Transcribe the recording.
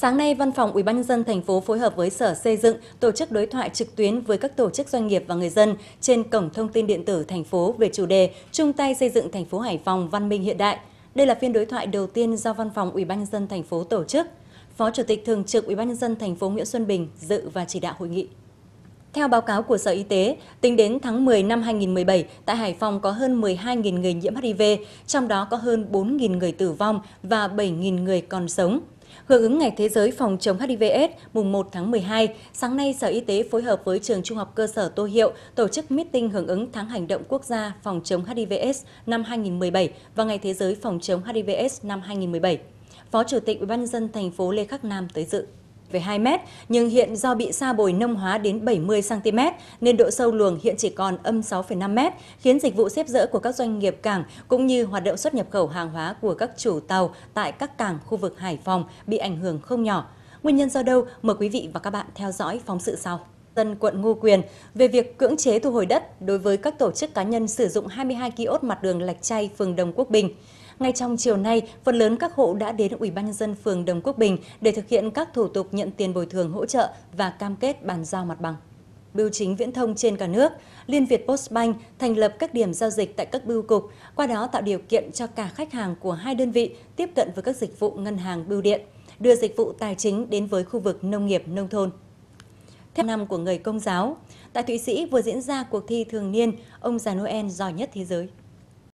Sáng nay, Văn phòng UBND thành phố phối hợp với Sở Xây dựng tổ chức đối thoại trực tuyến với các tổ chức doanh nghiệp và người dân trên cổng thông tin điện tử thành phố về chủ đề chung tay xây dựng thành phố Hải Phòng văn minh hiện đại. Đây là phiên đối thoại đầu tiên do Văn phòng UBND thành phố tổ chức. Phó Chủ tịch Thường trực UBND thành phố Nguyễn Xuân Bình dự và chỉ đạo hội nghị. Theo báo cáo của Sở Y tế, tính đến tháng 10 năm 2017, tại Hải Phòng có hơn 12.000 người nhiễm HIV, trong đó có hơn 4.000 người tử vong và 7.000 người còn sống. Hưởng ứng Ngày Thế giới phòng chống HIVS mùng 1 tháng 12, sáng nay Sở Y tế phối hợp với trường Trung học cơ sở Tô Hiệu tổ chức meeting hưởng ứng tháng hành động quốc gia phòng chống HIVS năm 2017 và Ngày Thế giới phòng chống HIVS năm 2017. Phó Chủ tịch UBND thành phố Lê Khắc Nam tới dự về 2 mét, nhưng hiện do bị sa bồi nông hóa đến 70 cm nên độ sâu luồng hiện chỉ còn âm 6,5 mét, khiến dịch vụ xếp dỡ của các doanh nghiệp cảng cũng như hoạt động xuất nhập khẩu hàng hóa của các chủ tàu tại các cảng khu vực Hải Phòng bị ảnh hưởng không nhỏ. Nguyên nhân do đâu? Mời quý vị và các bạn theo dõi phóng sự sau dân quận Ngô Quyền về việc cưỡng chế thu hồi đất đối với các tổ chức cá nhân sử dụng 22 kiosk mặt đường Lạch Chay, phường Đồng Quốc Bình ngay trong chiều nay, phần lớn các hộ đã đến Ủy ban nhân dân phường Đồng Quốc Bình để thực hiện các thủ tục nhận tiền bồi thường hỗ trợ và cam kết bàn giao mặt bằng. Bưu chính viễn thông trên cả nước, Liên Việt Postbank thành lập các điểm giao dịch tại các bưu cục, qua đó tạo điều kiện cho cả khách hàng của hai đơn vị tiếp cận với các dịch vụ ngân hàng bưu điện, đưa dịch vụ tài chính đến với khu vực nông nghiệp nông thôn theo năm của người công giáo. Tại Thụy Sĩ vừa diễn ra cuộc thi thường niên Ông già Noel giỏi nhất thế giới.